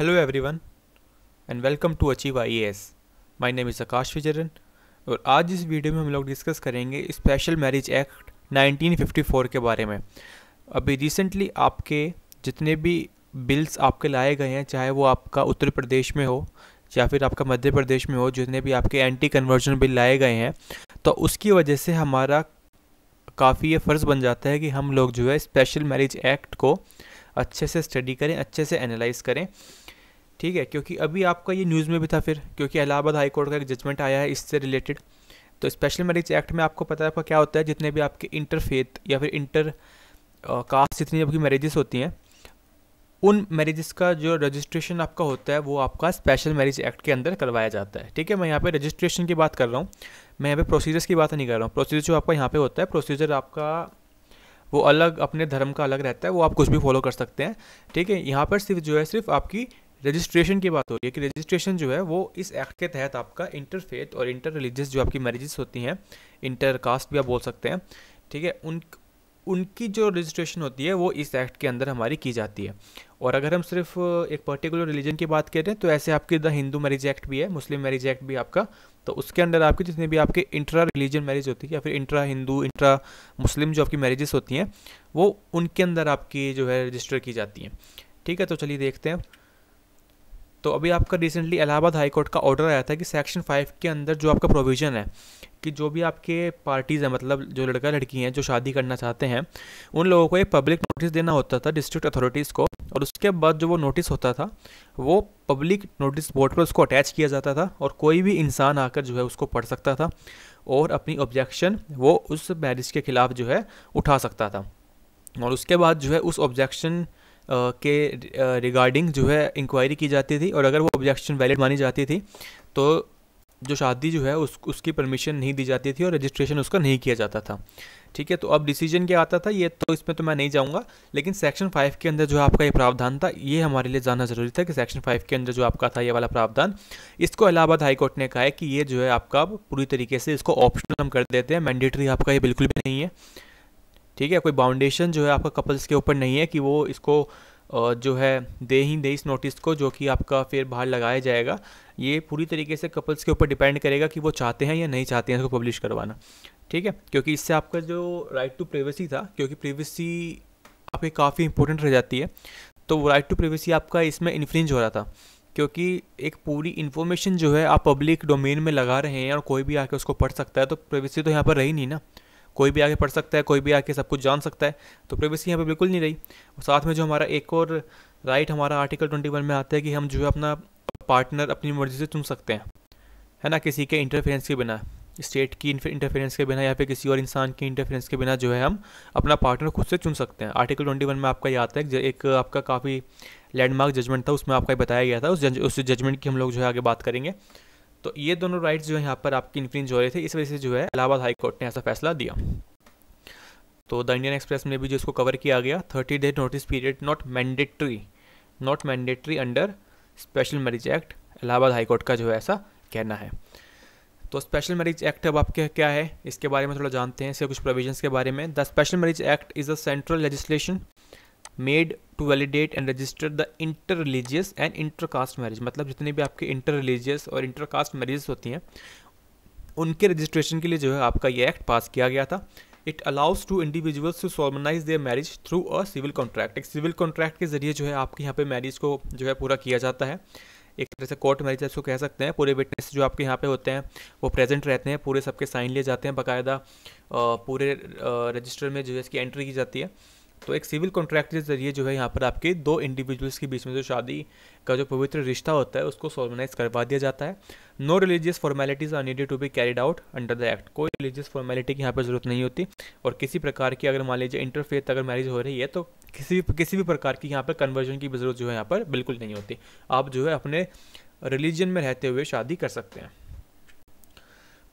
Hello everyone and welcome to Achieve IAS. My name is Akash Vijayan और आज इस video में हम लोग डिस्कस करेंगे स्पेशल मैरिज एक्ट 1954 के बारे में अभी रिसेंटली आपके जितने भी बिल्स आपके लाए गए हैं चाहे वो आपका उत्तर प्रदेश में हो या फिर आपका मध्य प्रदेश में हो जितने भी आपके एंटी कन्वर्जन बिल लाए गए हैं तो उसकी वजह से हमारा काफ़ी ये फ़र्ज़ बन जाता है कि हम लोग जो है स्पेशल मैरिज एक्ट को अच्छे से स्टडी करें अच्छे से एनालाइज करें ठीक है क्योंकि अभी आपका ये न्यूज़ में भी था फिर क्योंकि इलाहाबाद हाई कोर्ट का एक जजमेंट आया है इससे रिलेटेड तो स्पेशल मैरिज एक्ट में आपको पता है आपका क्या होता है जितने भी आपके इंटरफेथ या फिर इंटर कास्ट जितनी आपकी मैरिजेस होती हैं उन मैरिजेस का जो रजिस्ट्रेशन आपका होता है वो आपका स्पेशल मैरिज एक्ट के अंदर करवाया जाता है ठीक है मैं यहाँ पे रजिस्ट्रेशन की बात कर रहा हूँ मैं यहाँ पे प्रोसीजर्स की बात नहीं कर रहा हूँ प्रोसीजर जो आपका यहाँ पे होता है प्रोसीजर आपका वो अलग अपने धर्म का अलग रहता है वो आप कुछ भी फॉलो कर सकते हैं ठीक है यहाँ पर सिर्फ जो है सिर्फ आपकी रजिस्ट्रेशन की बात हो रही है कि रजिस्ट्रेशन जो है वो इस एक्ट के तहत आपका इंटरफेथ और इंटर रिलीजियस जो आपकी मैरिजेस होती हैं इंटर कास्ट भी आप बोल सकते हैं ठीक है उन उनकी जो रजिस्ट्रेशन होती है वो इस एक्ट के अंदर हमारी की जाती है और अगर हम सिर्फ एक पर्टिकुलर रिलीजन की बात करें तो ऐसे आपके द हिंदू मैरिज एक्ट भी है मुस्लिम मैरिज एक्ट भी आपका तो उसके अंदर आपके जितने भी आपके इंट्रा रिलीजन मैरिज होती है या फिर इंट्रा हिंदू इंट्रा मुस्लिम जो आपकी मैरिजेस होती हैं वो उनके अंदर आपकी जो है रजिस्टर की जाती हैं ठीक है तो चलिए देखते हैं तो अभी आपका रिसेंटली इलाहाबाद हाई कोर्ट का ऑर्डर आया था कि सेक्शन फाइव के अंदर जो आपका प्रोविज़न है कि जो भी आपके पार्टीज़ हैं मतलब जो लड़का लड़की हैं जो शादी करना चाहते हैं उन लोगों को एक पब्लिक नोटिस देना होता था डिस्ट्रिक्ट अथॉरिटीज़ को और उसके बाद जो वो नोटिस होता था वो पब्लिक नोटिस बोर्ड पर उसको अटैच किया जाता था और कोई भी इंसान आकर जो है उसको पढ़ सकता था और अपनी ऑब्जेक्शन वो उस मैरिज के ख़िलाफ़ जो है उठा सकता था और उसके बाद जो है उस ऑब्जेक्शन के रिगार्डिंग जो है इंक्वायरी की जाती थी और अगर वो ऑब्जेक्शन वैलिड मानी जाती थी तो जो शादी जो है उस उसकी परमिशन नहीं दी जाती थी और रजिस्ट्रेशन उसका नहीं किया जाता था ठीक है तो अब डिसीजन क्या आता था ये तो इसमें तो मैं नहीं जाऊँगा लेकिन सेक्शन फाइव के अंदर जो आपका ये प्रावधान था ये हमारे लिए जानना जरूरी था कि सेक्शन फाइव के अंदर जो आपका था ये वाला प्रावधान इसको इलाहाबाद हाईकोर्ट ने कहा है कि ये जो है आपका पूरी तरीके से इसको ऑप्शनल हम कर देते हैं मैंडेटरी आपका ये बिल्कुल भी नहीं है ठीक है कोई बाउंडेशन जो है आपका कपल्स के ऊपर नहीं है कि वो इसको जो है दे ही दे इस नोटिस को जो कि आपका फिर बाहर लगाया जाएगा ये पूरी तरीके से कपल्स के ऊपर डिपेंड करेगा कि वो चाहते हैं या नहीं चाहते हैं इसको पब्लिश करवाना ठीक है क्योंकि इससे आपका जो राइट टू प्रिवेसी था क्योंकि प्रिवेसी आपकी काफ़ी इंपॉर्टेंट रह जाती है तो राइट टू प्रिवेसी आपका इसमें इन्फ्लुंस हो रहा था क्योंकि एक पूरी इन्फॉर्मेशन जो है आप पब्लिक डोमेन में लगा रहे हैं और कोई भी आके उसको पढ़ सकता है तो प्रिवेसी तो यहाँ पर रही नहीं ना कोई भी आगे पढ़ सकता है कोई भी आके सब कुछ जान सकता है तो प्राइवेसी यहाँ पर बिल्कुल नहीं रही और साथ में जो हमारा एक और राइट हमारा आर्टिकल ट्वेंटी वन में आता है कि हम जो है अपना पार्टनर अपनी मर्जी से चुन सकते हैं है ना किसी के इंटरफेरेंस के बिना स्टेट की इंटरफेरेंस के बिना या फिर किसी और इंसान की इंटरफेरेंस के बिना जो है हम अपना पार्टनर खुद से चुन सकते हैं आर्टिकल ट्वेंटी वन में आपका याद है एक आपका काफ़ी लैंडमार्क जजमेंट था उसमें आपका बताया गया था उस जज उस जजमेंट की हम लोग जो है आगे बात करेंगे तो ये दोनों राइट्स जो यहाँ पर आपकी इन्फ्रिंज हो रहे थे इस वजह से जो है इलाहाबाद हाईकोर्ट ने ऐसा फैसला दिया तो द इंडियन एक्सप्रेस में भी जो इसको कवर किया गया thirty day notice period not mandatory not mandatory under special marriage act Allahabad high court का जो है ऐसा कहना है तो स्पेशल मैरिज एक्ट अब आपके क्या है इसके बारे में थोड़ा जानते हैं इसके कुछ प्रोविजंस के बारे में the special marriage act is a central legislation made to validate and register the inter religious and inter caste marriage मतलब जितने भी आपके इंटर रिलीजियस और इंटर कास्ट मैरिज होती हैं उनके रजिस्ट्रेशन के लिए जो है आपका ये एक्ट पास किया गया था it allows to individuals to solemnize their marriage through a civil contract एक सिविल कॉन्ट्रैक्ट के जरिए जो है आपके यहाँ पे मैरिज को जो है पूरा किया जाता है एक तरह से कोर्ट मैरिज इसको कह सकते हैं पूरे विटनेस जो आपके यहाँ पे होते हैं वो प्रेजेंट रहते हैं पूरे सबके साइन लिए जाते हैं बाकायदा पूरे रजिस्टर में जो है इसकी एंट्री की जाती है तो एक सिविल कॉन्ट्रैक्ट के ज़रिए जो है यहाँ पर आपके दो इंडिविजुअल्स के बीच में जो शादी का जो पवित्र रिश्ता होता है उसको सॉर्मनाइज करवा दिया जाता है no religious formalities are needed to be carried out under the act कोई रिलीजियस फॉर्मेलिटी की यहाँ पर ज़रूरत नहीं होती और किसी प्रकार की अगर मान लीजिए इंटरफेथ अगर मैरिज हो रही है तो किसी भी किसी भी प्रकार की यहाँ पर कन्वर्जन की ज़रूरत जो है यहाँ पर बिल्कुल नहीं होती आप जो है अपने रिलीजन में रहते हुए शादी कर सकते हैं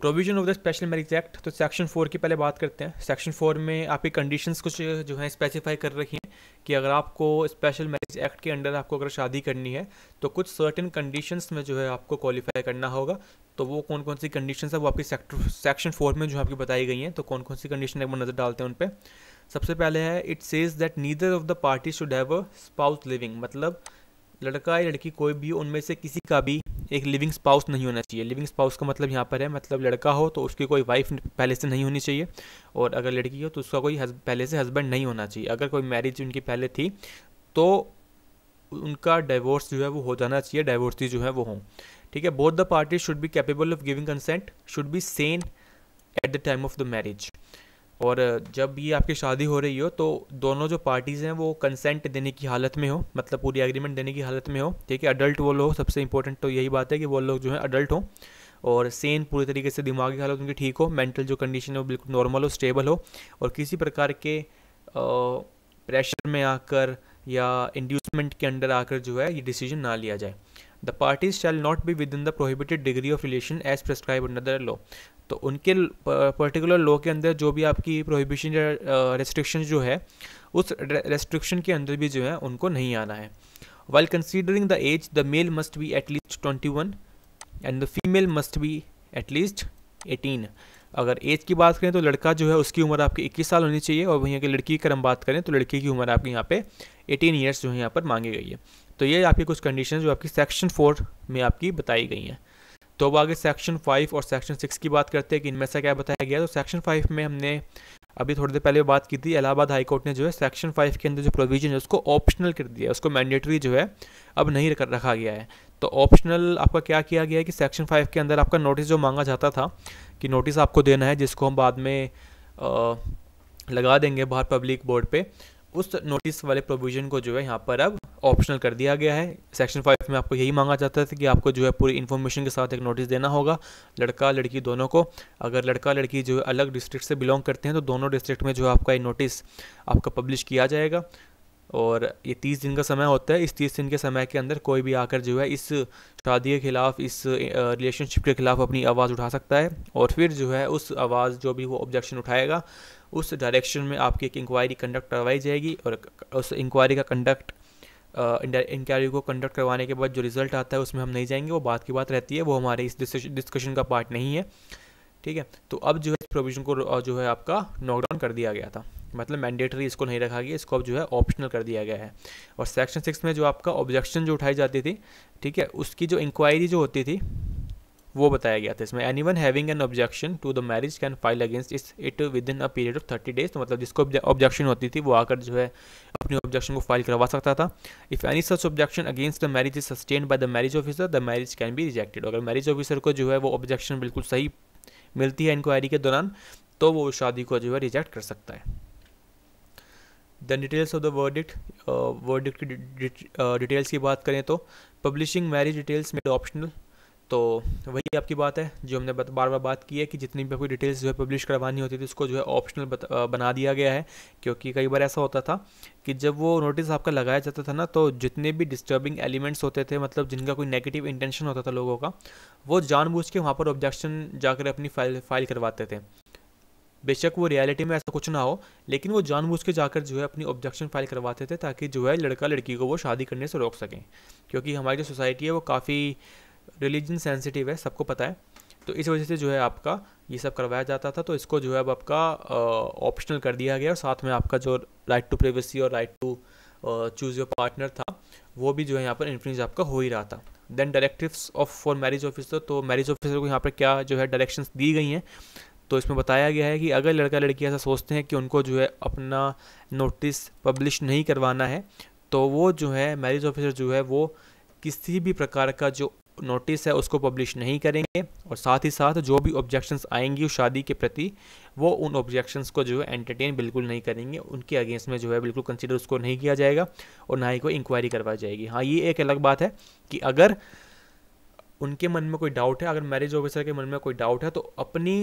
provision of the special marriage act तो सेक्शन फोर की पहले बात करते हैं सेक्शन फोर में आपकी कंडीशंस कुछ जो हैं स्पेसिफाई कर रखी हैं कि अगर आपको स्पेशल मैरिज एक्ट के अंडर आपको अगर शादी करनी है तो कुछ सर्टेन कंडीशंस में जो है आपको क्वालिफाई करना होगा तो वो कौन कौन सी कंडीशंस है वो आपकी सेक्टर सेक्शन फोर में जो आपकी बताई गई हैं तो कौन कौन सी कंडीशन एक बार नज़र डालते हैं उन पर सबसे पहले है it says that neither of the party should have a spouse living मतलब लड़का या लड़की कोई भी उनमें से किसी का भी एक लिविंग स्पाउस नहीं होना चाहिए लिविंग स्पाउस का मतलब यहाँ पर है मतलब लड़का हो तो उसकी कोई वाइफ पहले से नहीं होनी चाहिए और अगर लड़की हो तो उसका कोई पहले से हस्बैंड नहीं होना चाहिए अगर कोई मैरिज उनकी पहले थी तो उनका डाइवोर्स जो है वो हो जाना चाहिए डाइवोर्सी जो है वो हों ठीक है both the party should be capable of giving consent should be sane at the time of the marriage और जब ये आपकी शादी हो रही हो तो दोनों जो पार्टीज़ हैं वो कंसेंट देने की हालत में हो मतलब पूरी एग्रीमेंट देने की हालत में हो ठीक है अडल्ट वो लोग सबसे इंपॉर्टेंट तो यही बात है कि वो लोग जो है अडल्ट हों और सेन पूरी तरीके से दिमागी हालत उनकी ठीक हो मेंटल जो कंडीशन है वो बिल्कुल नॉर्मल हो स्टेबल हो और किसी प्रकार के प्रेशर में आकर या इंड्यूसमेंट के अंडर आकर जो है ये डिसीजन ना लिया जाए the parties shall not be within the prohibited degree of relation as prescribe under the law तो उनके पर्टिकुलर लॉ के अंदर जो भी आपकी प्रोहिबिशन या रेस्ट्रिक्शन जो है उस रेस्ट्रिक्शन के अंदर भी जो है उनको नहीं आना है while considering the age the male must be at least twenty one and the female must be at least eighteen अगर एज की बात करें तो लड़का जो है उसकी उम्र आपकी इक्कीस साल होनी चाहिए और वहीं अगर लड़की की अगर हम बात करें तो लड़की की उम्र आपकी यहाँ पे एटीन ईयर्स जो है यहाँ पर मांगी गई है तो ये आपकी कुछ कंडीशन जो आपकी सेक्शन फोर में आपकी बताई गई हैं तो अब आगे सेक्शन फाइव और सेक्शन सिक्स की बात करते हैं कि इनमें से क्या बताया गया तो सेक्शन फाइव में हमने अभी थोड़ी देर पहले बात की थी इलाहाबाद हाईकोर्ट ने जो है सेक्शन फाइव के अंदर जो प्रोविजन है उसको ऑप्शनल कर दिया उसको मैंडेटरी जो है अब नहीं रख रखा गया है तो ऑप्शनल आपका क्या किया गया है कि सेक्शन फाइव के अंदर आपका नोटिस जो मांगा जाता था कि नोटिस आपको देना है जिसको हम बाद में आ, लगा देंगे बाहर पब्लिक बोर्ड पर उस नोटिस वाले प्रोविजन को जो है यहाँ पर अब ऑप्शनल कर दिया गया है सेक्शन फाइव में आपको यही मांगा जाता था कि आपको जो है पूरी इन्फॉर्मेशन के साथ एक नोटिस देना होगा लड़का लड़की दोनों को अगर लड़का लड़की जो है अलग डिस्ट्रिक्ट से बिलोंग करते हैं तो दोनों डिस्ट्रिक्ट में जो है आपका ये नोटिस आपका पब्लिश किया जाएगा और ये तीस दिन का समय होता है इस तीस दिन के समय के अंदर कोई भी आकर जो है इस शादी के खिलाफ इस रिलेशनशिप के खिलाफ अपनी आवाज़ उठा सकता है और फिर जो है उस आवाज़ जो भी वो ऑब्जेक्शन उठाएगा उस डायरेक्शन में आपकी एक इंक्वायरी कंडक्ट करवाई जाएगी और उस इंक्वायरी का कंडक्ट इंक्वायरी को कंडक्ट करवाने के बाद जो रिज़ल्ट आता है उसमें हम नहीं जाएंगे वो बात की बात रहती है वो हमारे इस डिस्कशन का पार्ट नहीं है ठीक है तो अब जो है इस प्रोविजन को जो है आपका नॉकडाउन कर दिया गया था मतलब मैंडेटरी इसको नहीं रखा गया इसको अब जो है ऑप्शनल कर दिया गया है और सेक्शन सिक्स में जो आपका ऑब्जेक्शन जो उठाई जाती थी ठीक है उसकी जो इंक्वायरी जो होती थी वो बताया गया था इसमें any one having an objection to the marriage can file against is it within a period of thirty days तो मतलब जिसको ऑब्जेक्शन होती थी वो आकर जो है अपनी ऑब्जेक्शन को फाइल करवा सकता था if any such objection against the marriage is sustain by the marriage officer the marriage can be rejected अगर मैरिज ऑफिसर को जो है वो ऑब्जेक्शन बिल्कुल सही मिलती है इंक्वायरी के दौरान तो वो शादी को जो है रिजेक्ट कर सकता है then details of the verdict verdict की डिटेल्स की बात करें तो publishing marriage details made optional तो वही आपकी बात है जो हमने बार बार बात की है कि जितनी भी आपको डिटेल्स जो है पब्लिश करवानी होती थी उसको जो है ऑप्शनल बना दिया गया है क्योंकि कई बार ऐसा होता था कि जब वो नोटिस आपका लगाया जाता था ना तो जितने भी डिस्टर्बिंग एलिमेंट्स होते थे मतलब जिनका कोई नेगेटिव इंटेंशन होता था लोगों का वो जानबूझ के वहाँ पर ऑब्जेक्शन जाकर अपनी फाइल फाइल करवाते थे बेशक वो रियलिटी में ऐसा कुछ ना हो लेकिन वो जानबूझ के जाकर जो है अपनी ऑब्जेक्शन फाइल करवाते थे ताकि जो है लड़का लड़की को वो शादी करने से रोक सकें क्योंकि हमारी जो सोसाइटी है वो काफ़ी रिलीजन सेंसिटिव है सबको पता है तो इस वजह से जो है आपका ये सब करवाया जाता था तो इसको जो है अब आपका ऑप्शनल कर दिया गया और साथ में आपका जो राइट टू प्राइवेसी और right to choose your partner था वो भी जो है यहाँ पर इन्फ्लुएंस आपका हो ही रहा था then directives of for marriage officer तो मैरिज ऑफिसर को यहाँ पर क्या जो है डायरेक्शन दी गई हैं तो इसमें बताया गया है कि अगर लड़का लड़की ऐसा सोचते हैं कि उनको जो है अपना नोटिस पब्लिश नहीं करवाना है तो वो जो है मैरिज ऑफिसर जो है वो किसी भी प्रकार का जो नोटिस है उसको पब्लिश नहीं करेंगे और साथ ही साथ जो भी ऑब्जेक्शंस आएंगी उस शादी के प्रति वो उन ऑब्जेक्शंस को जो है एंटरटेन बिल्कुल नहीं करेंगे उनके अगेंस्ट में जो है बिल्कुल कंसिडर उसको नहीं किया जाएगा और ना ही कोई इंक्वायरी करवाई जाएगी हाँ ये एक अलग बात है कि अगर उनके मन में कोई डाउट है अगर मैरिज ऑफिसर के मन में कोई डाउट है तो अपनी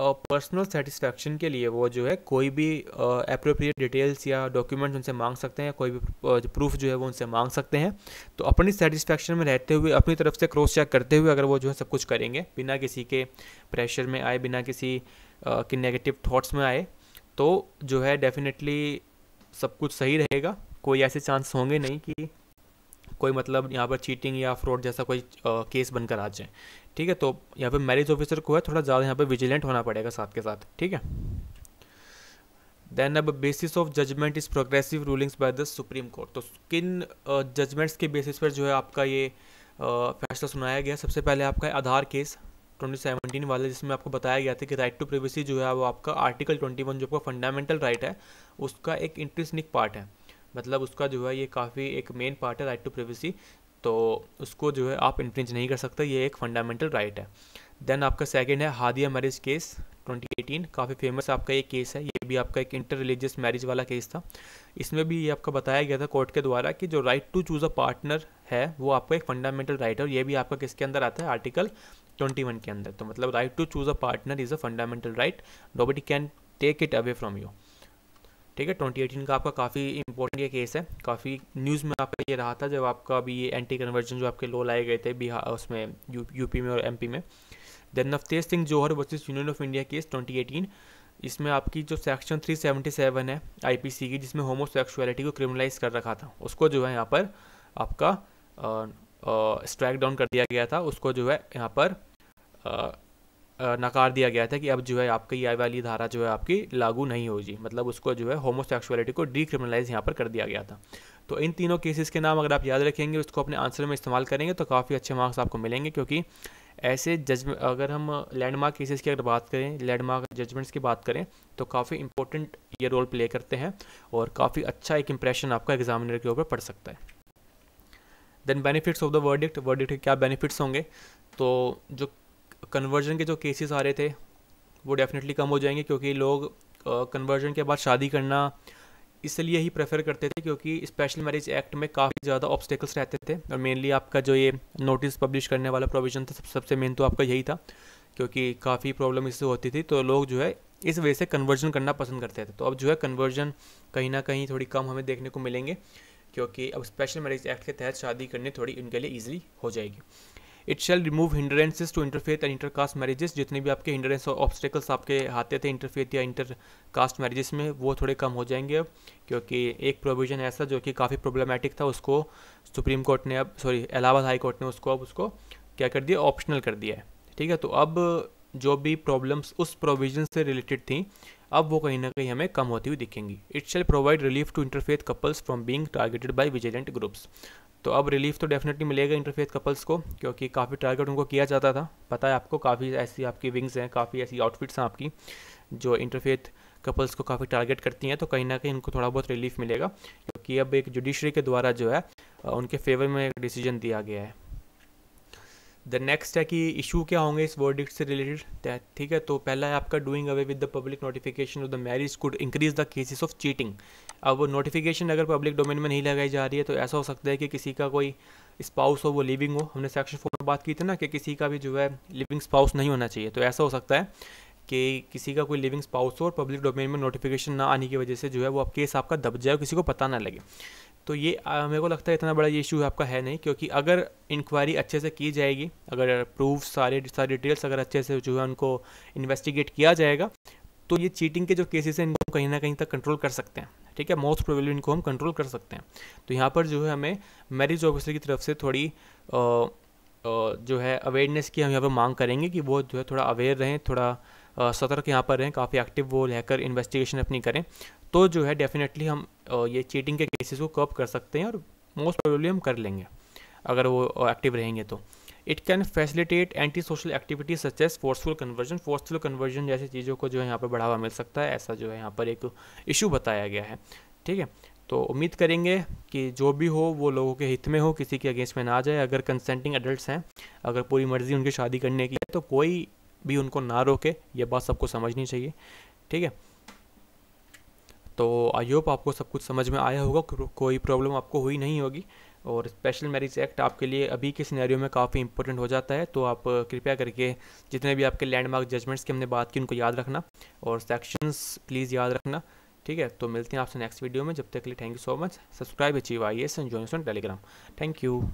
पर्सनल सेटिस्फैक्शन के लिए वो जो है कोई भी अप्रोप्रिएट डिटेल्स या डॉक्यूमेंट्स उनसे मांग सकते हैं कोई भी प्रूफ जो है वो उनसे मांग सकते हैं तो अपनी सेटिस्फैक्शन में रहते हुए अपनी तरफ से क्रॉस चेक करते हुए अगर वो जो है सब कुछ करेंगे बिना किसी के प्रेशर में आए बिना किसी uh, के नेगेटिव थाट्स में आए तो जो है डेफिनेटली सब कुछ सही रहेगा कोई ऐसे चांस होंगे नहीं कि कोई मतलब यहाँ पर चीटिंग या फ्रॉड जैसा कोई केस बनकर आ जाए ठीक है तो यहाँ पर मैरिज ऑफिसर को है थोड़ा ज़्यादा यहाँ पर विजिलेंट होना पड़ेगा साथ के साथ ठीक है देन अब basis of judgement is progressive rulings by the Supreme Court तो किन जजमेंट्स के बेसिस पर जो है आपका ये फैसला सुनाया गया सबसे पहले आपका आधार केस 2017 वाले जिसमें आपको बताया गया था कि राइट टू प्राइवेसी जो है वो आपका आर्टिकल 21 जो आपका फंडामेंटल राइट है उसका एक इंटरेस्टिंग पार्ट है मतलब उसका जो है ये काफ़ी एक मेन पार्ट है राइट टू प्राइवेसी तो उसको जो है आप इन्फ्रिंज नहीं कर सकते ये एक फंडामेंटल राइट है देन आपका सेकेंड है हादिया मैरिज केस 2018 काफ़ी फेमस आपका ये केस है ये भी आपका एक इंटर रिलीजियस मैरिज वाला केस था इसमें भी ये आपका बताया गया था कोर्ट के द्वारा कि जो right to choose a partner है वो आपका एक फंडामेंटल राइट है और ये भी आपका किसके अंदर आता है आर्टिकल 21 के अंदर तो मतलब right to choose a partner is a fundamental right nobody can take it away from you ठीक है एटीन का आपका काफ़ी इंपॉर्टेंट ये केस है काफ़ी न्यूज़ में आपका ये रहा था जब आपका अभी ये एंटी कन्वर्जन जो आपके लो लाए गए थे बिहार उसमें यू, यूपी में और एमपी में then Navtej Singh Johar versus Union of India case eighteen इसमें आपकी जो सेक्शन 377 है आईपीसी की जिसमें होमोसेक्सुअलिटी को क्रिमिनलाइज कर रखा था उसको जो है यहाँ पर आपका स्ट्राइक डाउन कर दिया गया था उसको जो है यहाँ पर नकार दिया गया था कि अब जो है आपकी ये वाली धारा जो है आपकी लागू नहीं होगी मतलब उसको जो है होमोसेक्सुअलिटी को डिक्रिमिनलाइज यहाँ पर कर दिया गया था तो इन तीनों केसेस के नाम अगर आप याद रखेंगे उसको अपने आंसर में इस्तेमाल करेंगे तो काफ़ी अच्छे मार्क्स आपको मिलेंगे क्योंकि ऐसे जज अगर हम लैंडमार्क केसेस की अगर बात करें लैंडमार्क जजमेंट्स की बात करें तो काफ़ी इंपॉर्टेंट ये रोल प्ले करते हैं और काफ़ी अच्छा एक इंप्रेशन आपका एग्जामिनर के ऊपर पड़ सकता है then benefits of the verdict verdict के क्या बेनिफिट्स होंगे तो जो कन्वर्जन के जो केसेस आ रहे थे वो डेफिनेटली कम हो जाएंगे क्योंकि लोग कन्वर्जन के बाद शादी करना इसलिए ही प्रेफर करते थे क्योंकि स्पेशल मैरिज एक्ट में काफ़ी ज़्यादा ऑब्स्टेकल्स रहते थे और मेनली आपका जो ये नोटिस पब्लिश करने वाला प्रोविज़न था सबसे मेन तो आपका यही था क्योंकि काफ़ी प्रॉब्लम इससे होती थी तो लोग जो है इस वजह से कन्वर्जन करना पसंद करते थे तो अब जो है कन्वर्जन कहीं ना कहीं थोड़ी कम हमें देखने को मिलेंगे क्योंकि अब स्पेशल मैरिज एक्ट के तहत शादी करनी थोड़ी उनके लिए ईजिली हो जाएगी it shall remove hindrances to interfaith and intercaste marriages जितने भी आपके हिंड्रेंस और ऑब्स्टेकल्स आपके आते थे इंटरफेथ या इंटरकास्ट मैरिजेस में वो थोड़े कम हो जाएंगे अब क्योंकि एक प्रोविज़न ऐसा जो कि काफ़ी प्रॉब्लमेटिक था उसको सुप्रीम कोर्ट ने अब सॉरी इलाहाबाद हाई कोर्ट ने उसको अब उसको क्या कर दिया ऑप्शनल कर दिया है ठीक है तो अब जो भी प्रॉब्लम्स उस प्रोविजन से रिलेटेड थी अब वो कहीं ना कहीं हमें कम होती हुई दिखेंगी it shall provide relief to interfaith couples from being targeted by vigilant groups तो अब रिलीफ तो डेफिनेटली मिलेगा इंटरफेथ कपल्स को क्योंकि काफ़ी टारगेट उनको किया जाता था पता है आपको काफ़ी ऐसी आपकी विंग्स हैं काफ़ी ऐसी आउटफिट्स हैं आपकी जो इंटरफेथ कपल्स को काफ़ी टारगेट करती हैं तो कहीं ना कहीं उनको थोड़ा बहुत रिलीफ मिलेगा क्योंकि अब एक जुडिशरी के द्वारा जो है उनके फेवर में डिसीजन दिया गया है द नेक्स्ट है कि इशू क्या होंगे इस वर्डिक्ट से रिलेटेड ठीक है तो पहला है आपका doing away with the public notification of the marriage could increase the cases of cheating अब वो नोटिफिकेशन अगर पब्लिक डोमेन में नहीं लगाई जा रही है तो ऐसा हो सकता है कि किसी का कोई स्पाउस हो वो लिविंग हो हमने सेक्शन फोर में बात की थी ना कि किसी का भी जो है लिविंग स्पाउस नहीं होना चाहिए तो ऐसा हो सकता है कि किसी का कोई लिविंग स्पाउस हो और पब्लिक डोमेन में नोटिफिकेशन ना आने की वजह से जो है वो आप केस आपका दब जाए किसी को पता ना लगे तो ये मेरे को लगता है इतना बड़ा ये इशू आपका है नहीं क्योंकि अगर इंक्वायरी अच्छे से की जाएगी अगर प्रूफ सारे सारी डिटेल्स अगर अच्छे से जो है उनको इन्वेस्टिगेट किया जाएगा तो ये चीटिंग के जो केसेस हैं इनको कहीं ना कहीं तक कंट्रोल कर सकते हैं ठीक है मोस्ट प्रोबेबली इनको हम कंट्रोल कर सकते हैं तो यहाँ पर जो है हमें मैरिज ऑफिसर की तरफ से थोड़ी आ, आ, जो है अवेयरनेस की हम यहाँ पर मांग करेंगे कि वो जो है थोड़ा अवेयर रहें थोड़ा सतर्क यहाँ पर रहें काफ़ी एक्टिव वो रहकर इन्वेस्टिगेशन अपनी करें तो जो है डेफिनेटली हम ये चीटिंग के केसेस को कप कर सकते हैं और मोस्ट प्रोबेबली हम कर लेंगे अगर वो एक्टिव रहेंगे तो it can facilitate anti social activities such as forceful conversion forceful conversion जैसी चीज़ों को जो है यहाँ पर बढ़ावा मिल सकता है ऐसा जो है यहाँ पर एक इशू बताया गया है ठीक है तो उम्मीद करेंगे कि जो भी हो वो लोगों के हित में हो किसी के अगेंस्ट में ना जाए अगर कंसेंटिंग एडल्ट हैं अगर पूरी मर्जी उनकी शादी करने की है तो कोई भी उनको ना रोके ये बात सबको समझनी चाहिए ठीक है तो आई होप आपको सब कुछ समझ में आया होगा कोई प्रॉब्लम आपको हुई नहीं होगी और स्पेशल मैरिज एक्ट आपके लिए अभी के सिनेरियो में काफ़ी इंपॉर्टेंट हो जाता है तो आप कृपया करके जितने भी आपके लैंडमार्क जजमेंट्स की हमने बात की उनको याद रखना और सेक्शंस प्लीज़ याद रखना ठीक है तो मिलते हैं आपसे नेक्स्ट वीडियो में जब तक के लिए thank you so much subscribe achieve I S and join Telegram thank you